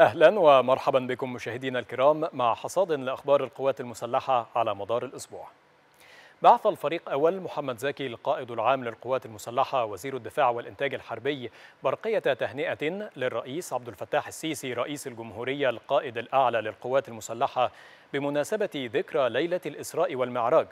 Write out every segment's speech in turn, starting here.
أهلا ومرحبا بكم مشاهدينا الكرام مع حصاد لأخبار القوات المسلحة على مدار الأسبوع بعث الفريق أول محمد زكي القائد العام للقوات المسلحة وزير الدفاع والإنتاج الحربي برقية تهنئة للرئيس عبد الفتاح السيسي رئيس الجمهورية القائد الأعلى للقوات المسلحة بمناسبة ذكرى ليلة الإسراء والمعراج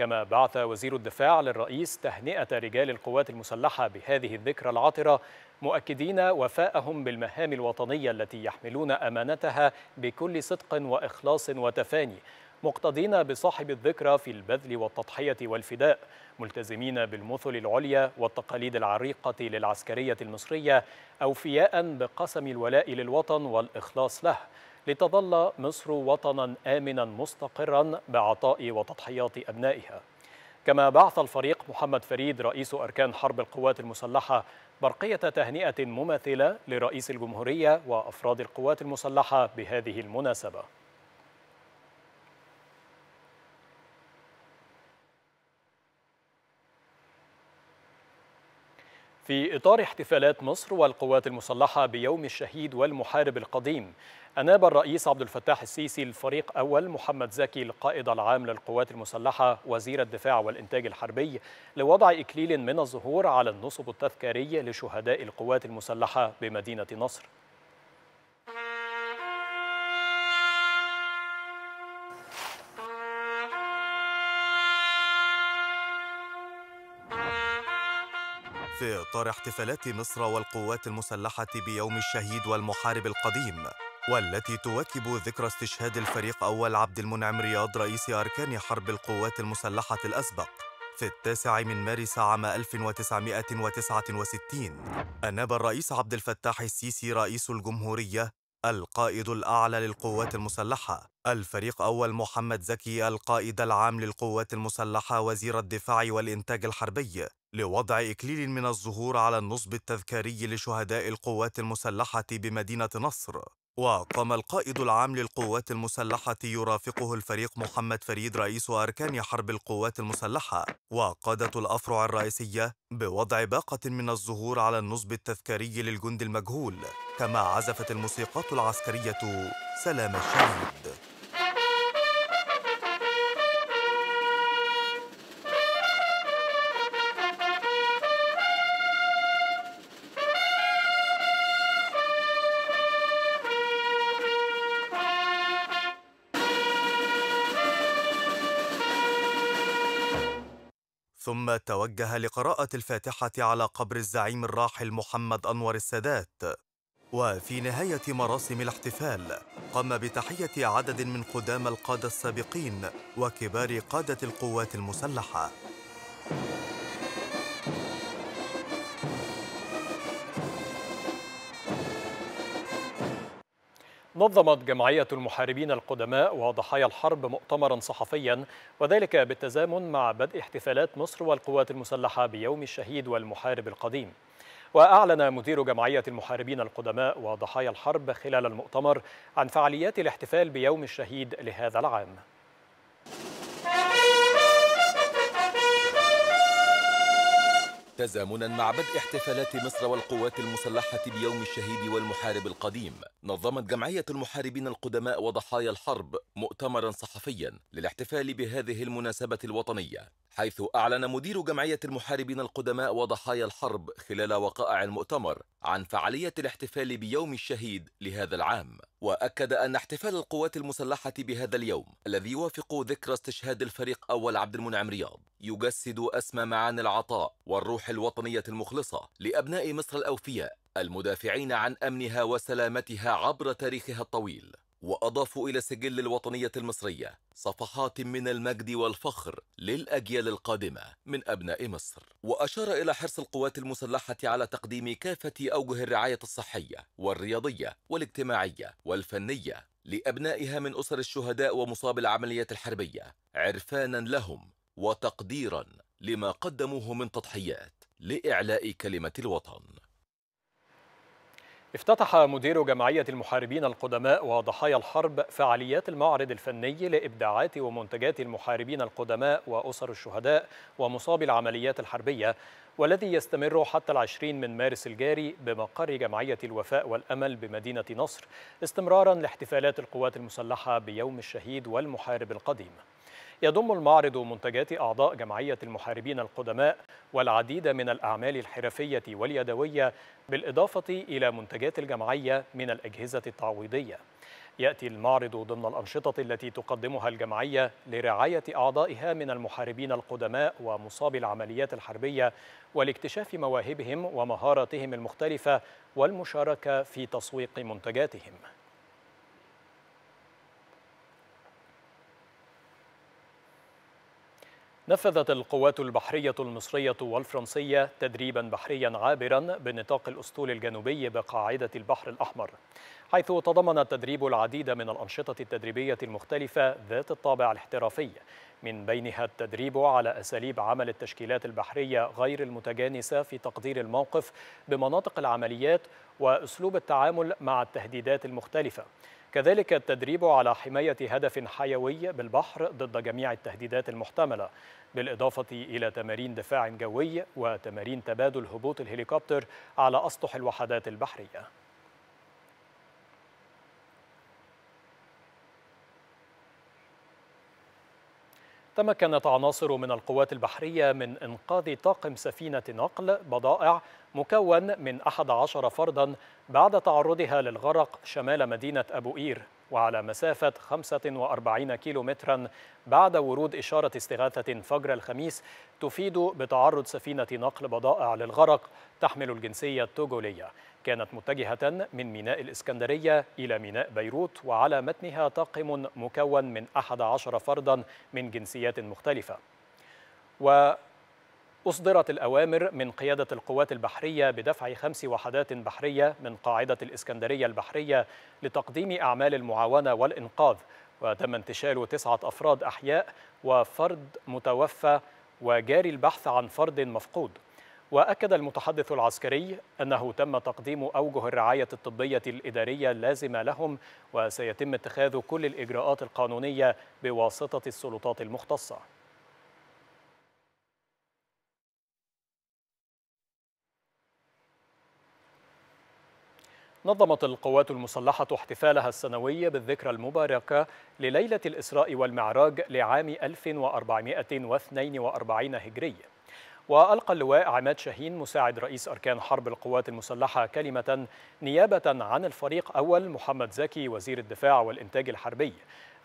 كما بعث وزير الدفاع للرئيس تهنئة رجال القوات المسلحة بهذه الذكرى العطرة مؤكدين وفاءهم بالمهام الوطنية التي يحملون أمانتها بكل صدق وإخلاص وتفاني مقتدين بصاحب الذكرى في البذل والتضحية والفداء ملتزمين بالمثل العليا والتقاليد العريقة للعسكرية المصرية أوفياء بقسم الولاء للوطن والإخلاص له لتظل مصر وطنا آمنا مستقرا بعطاء وتضحيات أبنائها كما بعث الفريق محمد فريد رئيس أركان حرب القوات المسلحة برقية تهنئة مماثلة لرئيس الجمهورية وأفراد القوات المسلحة بهذه المناسبة في إطار احتفالات مصر والقوات المسلحة بيوم الشهيد والمحارب القديم أناب الرئيس عبد الفتاح السيسي الفريق أول محمد زكي القائد العام للقوات المسلحة وزير الدفاع والإنتاج الحربي لوضع إكليل من الزهور على النصب التذكاري لشهداء القوات المسلحة بمدينة نصر في إطار احتفالات مصر والقوات المسلحة بيوم الشهيد والمحارب القديم والتي تواكب ذكرى استشهاد الفريق أول عبد المنعم رياض رئيس أركان حرب القوات المسلحة الأسبق في التاسع من مارس عام 1969 أناب الرئيس عبد الفتاح السيسي رئيس الجمهورية القائد الأعلى للقوات المسلحة الفريق أول محمد زكي القائد العام للقوات المسلحة وزير الدفاع والإنتاج الحربي لوضع إكليل من الزهور على النصب التذكاري لشهداء القوات المسلحة بمدينة نصر وقام القائد العام للقوات المسلحة يرافقه الفريق محمد فريد رئيس أركان حرب القوات المسلحة وقادة الأفرع الرئيسية بوضع باقة من الزهور على النصب التذكاري للجند المجهول كما عزفت الموسيقات العسكرية سلام الشهيد ثم توجه لقراءة الفاتحة على قبر الزعيم الراحل محمد أنور السادات وفي نهاية مراسم الاحتفال قام بتحية عدد من قدام القادة السابقين وكبار قادة القوات المسلحة نظمت جمعية المحاربين القدماء وضحايا الحرب مؤتمرا صحفيا وذلك بالتزامن مع بدء احتفالات مصر والقوات المسلحة بيوم الشهيد والمحارب القديم وأعلن مدير جمعية المحاربين القدماء وضحايا الحرب خلال المؤتمر عن فعاليات الاحتفال بيوم الشهيد لهذا العام تزامنا مع بدء احتفالات مصر والقوات المسلحة بيوم الشهيد والمحارب القديم نظمت جمعية المحاربين القدماء وضحايا الحرب مؤتمرا صحفيا للاحتفال بهذه المناسبة الوطنية حيث أعلن مدير جمعية المحاربين القدماء وضحايا الحرب خلال وقائع المؤتمر عن فعالية الاحتفال بيوم الشهيد لهذا العام وأكد أن احتفال القوات المسلحة بهذا اليوم الذي يوافق ذكرى استشهاد الفريق أول عبد المنعم رياض يجسد أسمى معاني العطاء والروح الوطنية المخلصة لأبناء مصر الأوفياء المدافعين عن أمنها وسلامتها عبر تاريخها الطويل وأضافوا إلى سجل الوطنية المصرية صفحات من المجد والفخر للأجيال القادمة من أبناء مصر وأشار إلى حرص القوات المسلحة على تقديم كافة أوجه الرعاية الصحية والرياضية والاجتماعية والفنية لأبنائها من أسر الشهداء ومصاب العمليات الحربية عرفانا لهم وتقديرا لما قدموه من تضحيات لإعلاء كلمة الوطن افتتح مدير جمعية المحاربين القدماء وضحايا الحرب فعاليات المعرض الفني لإبداعات ومنتجات المحاربين القدماء وأسر الشهداء ومصابي العمليات الحربية والذي يستمر حتى العشرين من مارس الجاري بمقر جمعية الوفاء والأمل بمدينة نصر استمرارا لاحتفالات القوات المسلحة بيوم الشهيد والمحارب القديم يضم المعرض منتجات أعضاء جمعية المحاربين القدماء والعديد من الأعمال الحرفية واليدوية بالإضافة إلى منتجات الجمعية من الأجهزة التعويضية يأتي المعرض ضمن الأنشطة التي تقدمها الجمعية لرعاية أعضائها من المحاربين القدماء ومصابي العمليات الحربية ولاكتشاف مواهبهم ومهاراتهم المختلفة والمشاركة في تسويق منتجاتهم نفذت القوات البحرية المصرية والفرنسية تدريبا بحريا عابرا بنطاق الأسطول الجنوبي بقاعدة البحر الأحمر حيث تضمن التدريب العديد من الأنشطة التدريبية المختلفة ذات الطابع الاحترافي من بينها التدريب على أساليب عمل التشكيلات البحرية غير المتجانسة في تقدير الموقف بمناطق العمليات وأسلوب التعامل مع التهديدات المختلفة كذلك التدريب على حماية هدف حيوي بالبحر ضد جميع التهديدات المحتملة بالإضافة إلى تمارين دفاع جوي وتمارين تبادل هبوط الهليكوبتر على أسطح الوحدات البحرية تمكنت عناصر من القوات البحرية من إنقاذ طاقم سفينة نقل بضائع مكون من 11 فردا بعد تعرضها للغرق شمال مدينة أبو قير وعلى مسافة 45 كيلومترا بعد ورود إشارة استغاثة فجر الخميس تفيد بتعرض سفينة نقل بضائع للغرق تحمل الجنسية التوغولية كانت متجهة من ميناء الإسكندرية إلى ميناء بيروت وعلى متنها طاقم مكون من 11 فردا من جنسيات مختلفة و أصدرت الأوامر من قيادة القوات البحرية بدفع خمس وحدات بحرية من قاعدة الإسكندرية البحرية لتقديم أعمال المعاونة والإنقاذ وتم انتشال تسعة أفراد أحياء وفرد متوفى وجاري البحث عن فرد مفقود وأكد المتحدث العسكري أنه تم تقديم أوجه الرعاية الطبية الإدارية اللازمة لهم وسيتم اتخاذ كل الإجراءات القانونية بواسطة السلطات المختصة نظمت القوات المسلحة احتفالها السنوي بالذكرى المباركة لليلة الإسراء والمعراج لعام 1442 هجري وألقى اللواء عماد شاهين مساعد رئيس أركان حرب القوات المسلحة كلمة نيابة عن الفريق أول محمد زكي وزير الدفاع والإنتاج الحربي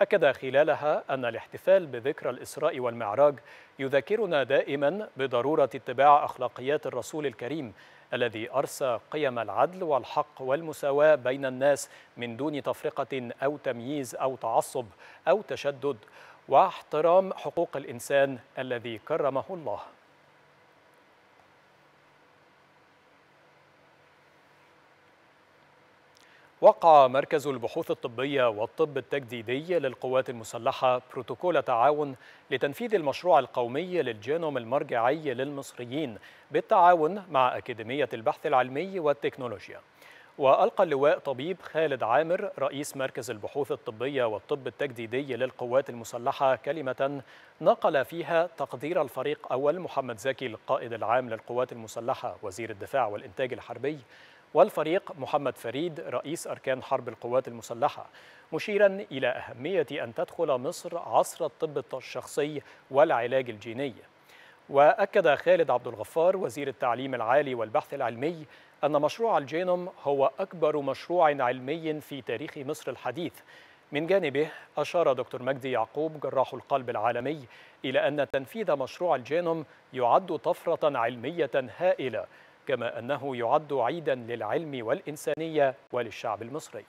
أكد خلالها أن الاحتفال بذكرى الإسراء والمعراج يذكرنا دائما بضرورة اتباع أخلاقيات الرسول الكريم الذي أرسى قيم العدل والحق والمساواة بين الناس من دون تفرقة أو تمييز أو تعصب أو تشدد واحترام حقوق الإنسان الذي كرمه الله وقع مركز البحوث الطبية والطب التجديدي للقوات المسلحة بروتوكول تعاون لتنفيذ المشروع القومي للجينوم المرجعي للمصريين بالتعاون مع أكاديمية البحث العلمي والتكنولوجيا وألقى اللواء طبيب خالد عامر رئيس مركز البحوث الطبية والطب التجديدي للقوات المسلحة كلمة نقل فيها تقدير الفريق أول محمد زكي القائد العام للقوات المسلحة وزير الدفاع والإنتاج الحربي والفريق محمد فريد رئيس أركان حرب القوات المسلحة مشيرا إلى أهمية أن تدخل مصر عصر الطب الشخصي والعلاج الجيني وأكد خالد عبد الغفار وزير التعليم العالي والبحث العلمي أن مشروع الجينوم هو أكبر مشروع علمي في تاريخ مصر الحديث من جانبه أشار دكتور مجدي يعقوب جراح القلب العالمي إلى أن تنفيذ مشروع الجينوم يعد طفرة علمية هائلة كما أنه يعد عيدا للعلم والإنسانية وللشعب المصري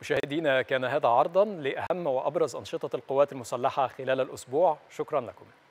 مشاهدينا كان هذا عرضا لأهم وأبرز أنشطة القوات المسلحة خلال الأسبوع شكرا لكم